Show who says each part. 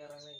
Speaker 1: Gracias.